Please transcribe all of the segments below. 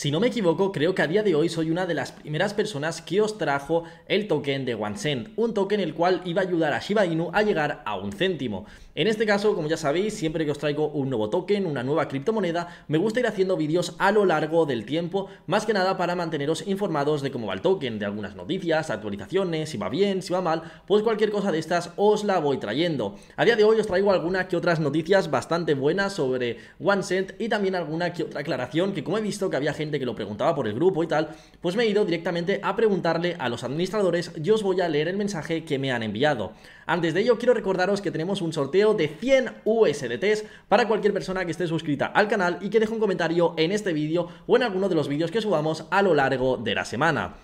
Si no me equivoco, creo que a día de hoy soy una de las primeras personas que os trajo el token de One un token el cual iba a ayudar a Shiba Inu a llegar a un céntimo. En este caso, como ya sabéis, siempre que os traigo un nuevo token, una nueva criptomoneda, me gusta ir haciendo vídeos a lo largo del tiempo, más que nada para manteneros informados de cómo va el token, de algunas noticias, actualizaciones, si va bien, si va mal, pues cualquier cosa de estas os la voy trayendo. A día de hoy os traigo algunas que otras noticias bastante buenas sobre Oneset y también alguna que otra aclaración que como he visto que había gente que lo preguntaba por el grupo y tal, pues me he ido directamente a preguntarle a los administradores y os voy a leer el mensaje que me han enviado. Antes de ello quiero recordaros que tenemos un sorteo de 100 USDTs para cualquier persona que esté suscrita al canal y que deje un comentario en este vídeo o en alguno de los vídeos que subamos a lo largo de la semana.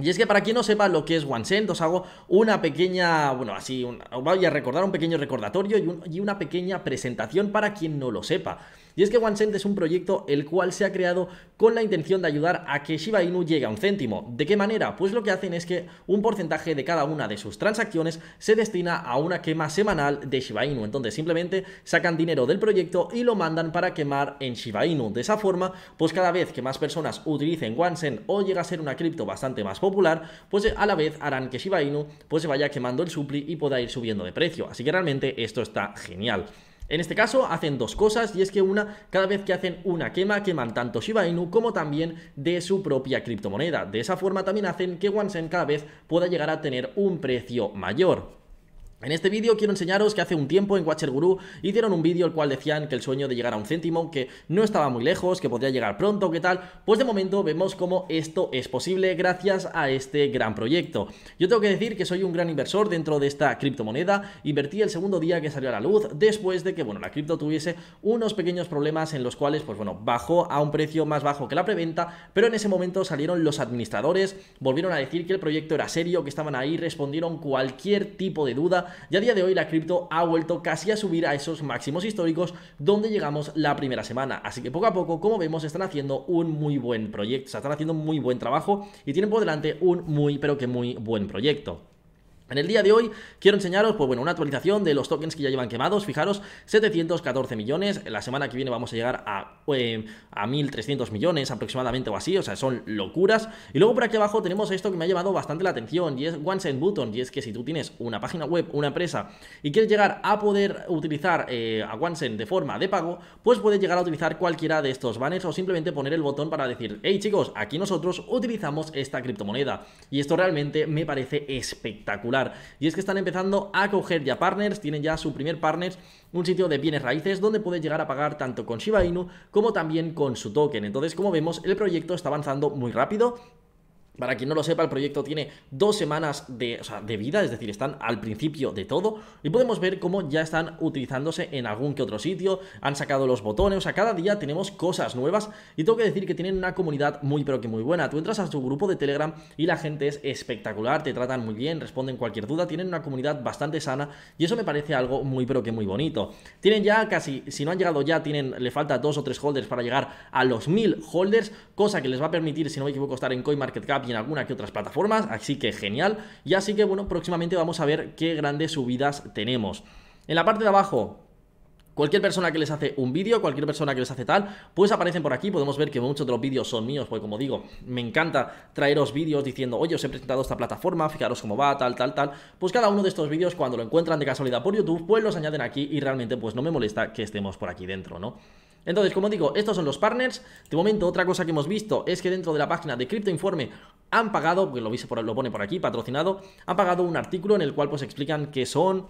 Y es que para quien no sepa lo que es OneSend os hago una pequeña, bueno, así, voy a recordar un pequeño recordatorio y una pequeña presentación para quien no lo sepa. Y es que OneCent es un proyecto el cual se ha creado con la intención de ayudar a que Shiba Inu llegue a un céntimo. ¿De qué manera? Pues lo que hacen es que un porcentaje de cada una de sus transacciones se destina a una quema semanal de Shiba Inu. Entonces simplemente sacan dinero del proyecto y lo mandan para quemar en Shiba Inu. De esa forma, pues cada vez que más personas utilicen OneCent o llega a ser una cripto bastante más popular, pues a la vez harán que Shiba Inu pues se vaya quemando el supli y pueda ir subiendo de precio. Así que realmente esto está genial. En este caso hacen dos cosas y es que una, cada vez que hacen una quema, queman tanto Shiba Inu como también de su propia criptomoneda. De esa forma también hacen que Wansen cada vez pueda llegar a tener un precio mayor. En este vídeo quiero enseñaros que hace un tiempo en Watcher Guru hicieron un vídeo el cual decían que el sueño de llegar a un céntimo, que no estaba muy lejos, que podría llegar pronto, que tal, pues de momento vemos cómo esto es posible gracias a este gran proyecto. Yo tengo que decir que soy un gran inversor dentro de esta criptomoneda, invertí el segundo día que salió a la luz después de que, bueno, la cripto tuviese unos pequeños problemas en los cuales, pues bueno, bajó a un precio más bajo que la preventa, pero en ese momento salieron los administradores, volvieron a decir que el proyecto era serio, que estaban ahí, respondieron cualquier tipo de duda, y a día de hoy la cripto ha vuelto casi a subir a esos máximos históricos donde llegamos la primera semana. Así que poco a poco, como vemos, están haciendo un muy buen proyecto, o sea, están haciendo muy buen trabajo y tienen por delante un muy, pero que muy buen proyecto. En el día de hoy quiero enseñaros, pues bueno, una actualización de los tokens que ya llevan quemados. Fijaros, 714 millones. La semana que viene vamos a llegar a, 1.300 em, millones aproximadamente o así. O sea, son locuras. Y luego por aquí abajo tenemos esto que me ha llamado bastante la atención y es One Button. Y es que si tú tienes una página web, una empresa y quieres llegar a poder utilizar eh, a OneSend de forma de pago, pues puedes llegar a utilizar cualquiera de estos banners o simplemente poner el botón para decir, hey chicos, aquí nosotros utilizamos esta criptomoneda. Y esto realmente me parece espectacular y es que están empezando a coger ya partners, tienen ya su primer partners, un sitio de bienes raíces donde puedes llegar a pagar tanto con Shiba Inu como también con su token. Entonces, como vemos, el proyecto está avanzando muy rápido para quien no lo sepa, el proyecto tiene dos semanas de, de, vida, es decir, están al principio de todo y podemos ver cómo ya están utilizándose en algún que otro sitio, han sacado los botones, o sea, cada día tenemos cosas nuevas y tengo que decir que tienen una comunidad muy pero que muy buena. Tú entras a su grupo de Telegram y la gente es espectacular, te tratan muy bien, responden cualquier duda, tienen una comunidad bastante sana y eso me parece algo muy pero que muy bonito. Tienen ya casi, si no han llegado ya, tienen, le falta dos o tres holders para llegar a los mil holders, cosa que les va a permitir, si no me equivoco, estar en CoinMarketCap en alguna que otras plataformas, así que genial. Y así que bueno, próximamente vamos a ver qué grandes subidas tenemos. En la parte de abajo, Cualquier persona que les hace un vídeo, cualquier persona que les hace tal, pues aparecen por aquí. Podemos ver que muchos de los vídeos son míos, porque como digo, me encanta traeros vídeos diciendo, oye, os he presentado esta plataforma, fijaros cómo va, tal, tal, tal. Pues cada uno de estos vídeos, cuando lo encuentran de casualidad por YouTube, pues los añaden aquí y realmente pues no me molesta que estemos por aquí dentro, ¿no? Entonces, como digo, estos son los partners. De momento, otra cosa que hemos visto es que dentro de la página de Cryptoinforme han pagado, porque lo, pone por aquí, patrocinado, han pagado un artículo en el cual pues explican qué son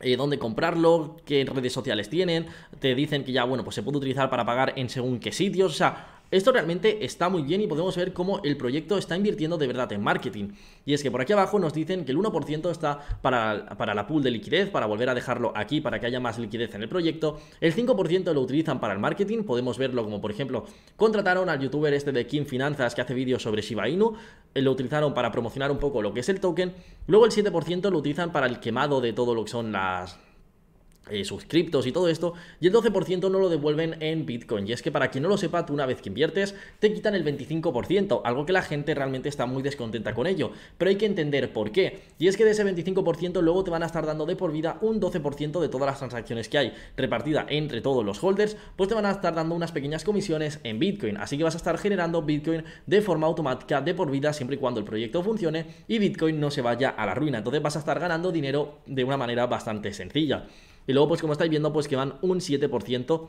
eh, dónde comprarlo, qué redes sociales tienen, te dicen que ya, bueno, pues se puede utilizar para pagar en según qué sitios, o sea, esto realmente está muy bien y podemos ver cómo el proyecto está invirtiendo de verdad en marketing. Y es que por aquí abajo nos dicen que el 1% está para, la pool de liquidez, para volver a dejarlo aquí para que haya más liquidez en el proyecto. El 5% lo utilizan para el marketing, podemos verlo como por ejemplo contrataron al youtuber este de Kim Finanzas que hace vídeos sobre Shiba Inu, eh, lo utilizaron para promocionar un poco lo que es el token. Luego el 7% lo utilizan para el quemado de todo lo que son las eh, suscriptos y todo esto, y el 12% no lo devuelven en Bitcoin. Y es que para quien no lo sepa, tú una vez que inviertes, te quitan el 25%, algo que la gente realmente está muy descontenta con ello. Pero hay que entender por qué. Y es que de ese 25% luego te van a estar dando de por vida un 12% de todas las transacciones que hay repartida entre todos los holders, pues te van a estar dando unas pequeñas comisiones en Bitcoin. Así que vas a estar generando Bitcoin de forma automática de por vida siempre y cuando el proyecto funcione y Bitcoin no se vaya a la ruina. Entonces vas a estar ganando dinero de una manera bastante sencilla. Y luego, pues como estáis viendo, pues que van un 7%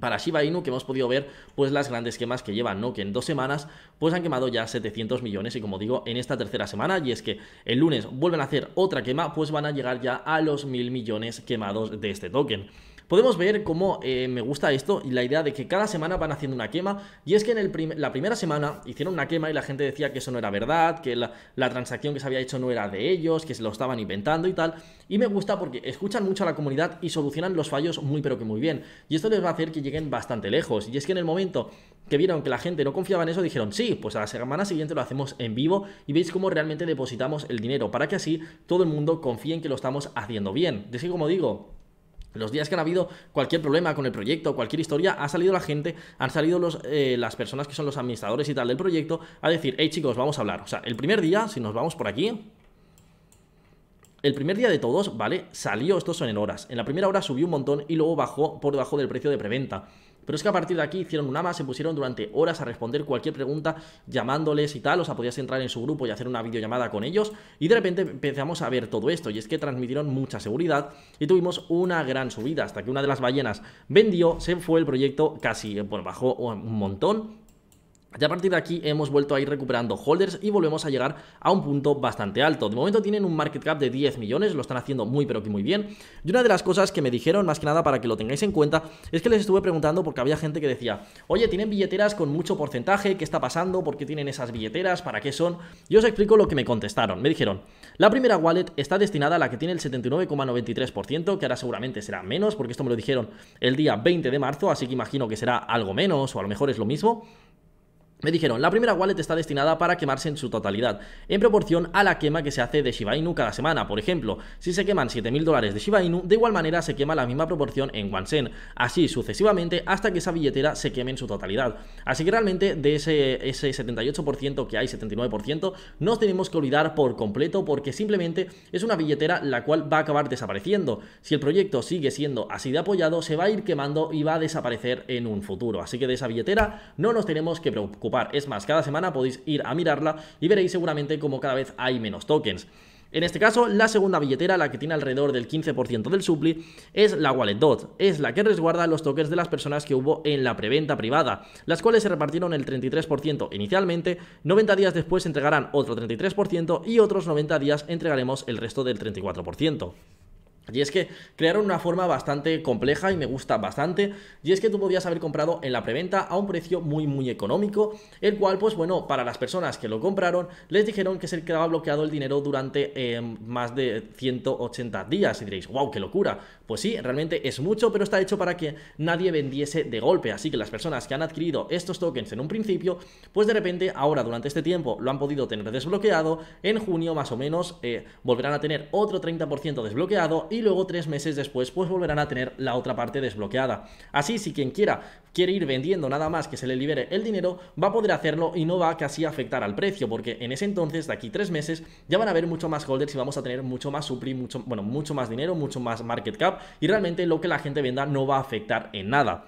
para Shiba Inu que hemos podido ver pues las grandes quemas que llevan, ¿no? Que en dos semanas pues han quemado ya 700 millones y como digo en esta tercera semana y es que el lunes vuelven a hacer otra quema pues van a llegar ya a los mil millones quemados de este token. Podemos ver cómo eh, me gusta esto y la idea de que cada semana van haciendo una quema. Y es que en el la primera semana hicieron una quema y la gente decía que eso no era verdad, que la, transacción que se había hecho no era de ellos, que se lo estaban inventando y tal. Y me gusta porque escuchan mucho a la comunidad y solucionan los fallos muy pero que muy bien. Y esto les va a hacer que lleguen bastante lejos. Y es que en el momento que vieron que la gente no confiaba en eso, dijeron, sí, pues a la semana siguiente lo hacemos en vivo y veis cómo realmente depositamos el dinero, para que así todo el mundo confíe en que lo estamos haciendo bien. que como digo, los días que han habido cualquier problema con el proyecto, cualquier historia, ha salido la gente, han salido eh, las personas que son los administradores y tal del proyecto a decir, hey chicos, vamos a hablar. O sea, el primer día, si nos vamos por aquí, el primer día de todos, ¿vale? Salió, estos son en horas. En la primera hora subió un montón y luego bajó por debajo del precio de preventa. Pero es que a partir de aquí hicieron una más, se pusieron durante horas a responder cualquier pregunta, llamándoles y tal, o sea, podías entrar en su grupo y hacer una videollamada con ellos, y de repente empezamos a ver todo esto, y es que transmitieron mucha seguridad y tuvimos una gran subida, hasta que una de las ballenas vendió, se fue el proyecto casi, eh, bueno, bajó un montón, ya a partir de aquí hemos vuelto a ir recuperando holders y volvemos a llegar a un punto bastante alto. De momento tienen un market cap de 10 millones, lo están haciendo muy pero que muy bien. Y una de las cosas que me dijeron, más que nada para que lo tengáis en cuenta, es que les estuve preguntando porque había gente que decía, oye, tienen billeteras con mucho porcentaje, ¿qué está pasando? ¿Por qué tienen esas billeteras? ¿Para qué son? Y os explico lo que me contestaron. Me dijeron, la primera wallet está destinada a la que tiene el 79,93%, que ahora seguramente será menos, porque esto me lo dijeron el día 20 de marzo, así que imagino que será algo menos o a lo mejor es lo mismo. Me dijeron, la primera wallet está destinada para quemarse en su totalidad, en proporción a la quema que se hace de Shiba Inu cada semana. Por ejemplo, si se queman 7.000 dólares de Shiba Inu, de igual manera se quema la misma proporción en Wansen, así sucesivamente hasta que esa billetera se queme en su totalidad. Así que realmente de ese, ese 78% que hay, 79%, no tenemos que olvidar por completo porque simplemente es una billetera la cual va a acabar desapareciendo. Si el proyecto sigue siendo así de apoyado, se va a ir quemando y va a desaparecer en un futuro. Así que de esa billetera no nos tenemos que preocupar es más, cada semana podéis ir a mirarla y veréis seguramente como cada vez hay menos tokens. En este caso, la segunda billetera, la que tiene alrededor del 15% del supli, es la Wallet Dot. Es la que resguarda los tokens de las personas que hubo en la preventa privada, las cuales se repartieron el 33% inicialmente, 90 días después entregarán otro 33% y otros 90 días entregaremos el resto del 34%. Y es que crearon una forma bastante compleja y me gusta bastante, y es que tú podías haber comprado en la preventa a un precio muy muy económico, el cual pues bueno, para las personas que lo compraron, les dijeron que se quedaba bloqueado el dinero durante eh, más de 180 días, y diréis, wow, qué locura, pues sí, realmente es mucho, pero está hecho para que nadie vendiese de golpe. Así que las personas que han adquirido estos tokens en un principio, pues de repente ahora durante este tiempo lo han podido tener desbloqueado. En junio más o menos eh, volverán a tener otro 30% desbloqueado y luego tres meses después pues volverán a tener la otra parte desbloqueada. Así si quien quiera quiere ir vendiendo nada más que se le libere el dinero, va a poder hacerlo y no va a casi afectar al precio, porque en ese entonces, de aquí tres meses, ya van a haber mucho más holders y vamos a tener mucho más supply, mucho, bueno, mucho más dinero, mucho más market cap y realmente lo que la gente venda no va a afectar en nada.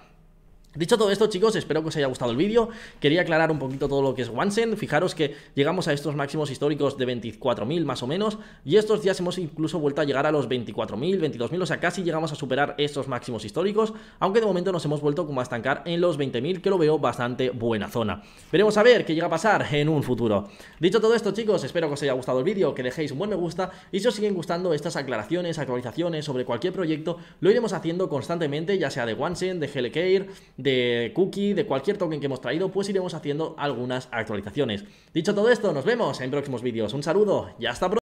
Dicho todo esto, chicos, espero que os haya gustado el vídeo. Quería aclarar un poquito todo lo que es Wansen. Fijaros que llegamos a estos máximos históricos de 24.000 más o menos. Y estos días hemos incluso vuelto a llegar a los 24.000, 22.000. O sea, casi llegamos a superar estos máximos históricos. Aunque de momento nos hemos vuelto como a estancar en los 20.000, que lo veo bastante buena zona. Veremos a ver qué llega a pasar en un futuro. Dicho todo esto, chicos, espero que os haya gustado el vídeo, que dejéis un buen me gusta. Y si os siguen gustando estas aclaraciones, actualizaciones sobre cualquier proyecto, lo iremos haciendo constantemente, ya sea de Wansen, de Helicare, de cookie, de cualquier token que hemos traído, pues iremos haciendo algunas actualizaciones. Dicho todo esto, nos vemos en próximos vídeos. Un saludo y hasta pronto.